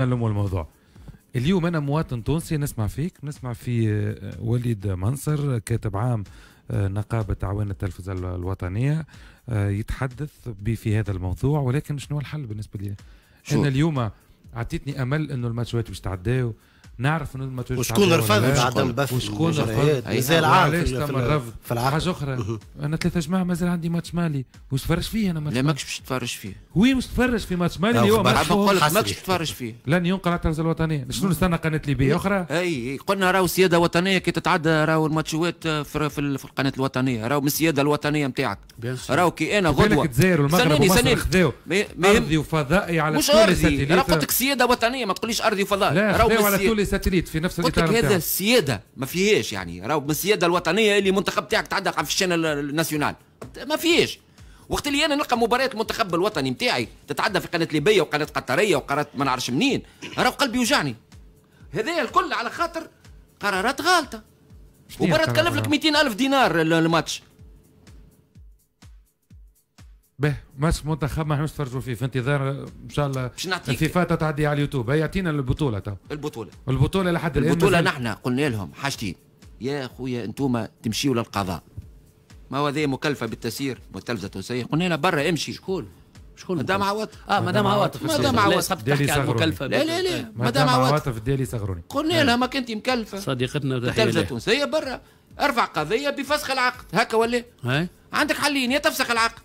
نلم الموضوع اليوم انا مواطن تونسي نسمع فيك نسمع في آه، وليد منصر كاتب عام آه، نقابة أعوان التلفزة الوطنية آه، يتحدث في هذا الموضوع ولكن شنو الحل بالنسبة لي أنا اليوم أعطيتني أمل أنه الماتشات باش تعداو نعرف انه تجيش وشكون رفض بعدم البث وشكون رفض مازال نعم، عارف تم الرفض في العقل حاجه اخرى انا ثلاثه جماعه مازال عندي ماتش مالي وش تفرج فيه انا ماتش لا ماكش باش تفرج فيه وين واش تفرج في ماتش مالي اليوم نقول لك ماكش تفرج فيه لن ينقل على التلفزه الوطنيه شنو نستنى قناه ليبيا إيه، اخرى اي قلنا راهو سياده وطنيه كي تتعدى راهو الماتشوات في, القناه الوطنيه راهو من السياده الوطنيه نتاعك راهو كي انا غدوه الجزائر والمغرب ومصر خذاو ارضي وفضائي على مش ارضي انا قلت لك سياده وطنيه ما تقوليش ارضي وفضائي راهو لي ساتليت في نفس الاطار هذا السياده ما فيهاش يعني راهو من السياده الوطنيه اللي المنتخب تاعك تعدى في الشان الناسيونال ما فيهاش وقت اللي انا نلقى مباريات المنتخب الوطني نتاعي تتعدى في قناه ليبيه وقناه قطريه وقناه ما نعرفش منين راهو قلبي يوجعني هذايا الكل على خاطر قرارات غالطه وبرا تكلف لك 200 الف دينار الماتش به ماتش منتخب ما احناش نتفرجوا فيه في انتظار ان شاء الله باش نعطيك الفيفا تعدي على اليوتيوب هي يعطينا البطوله تو البطوله البطوله لحد الان البطوله نحن قلنا لهم حاجتين يا خويا انتم تمشيوا للقضاء ما هو هذه مكلفه بالتسيير والتلفزه التونسيه قلنا لها برا امشي شكون شكون مدام عواطف اه مدام عواطف مدام عواطف تحكي على المكلفه لا لا لا مدام عواطف ديالي صغروني قلنا آه. لها ماك انت مكلفه صديقتنا التلفزه التونسيه برا ارفع قضيه بفسخ العقد هكا ولا عندك حلين يا تفسخ العقد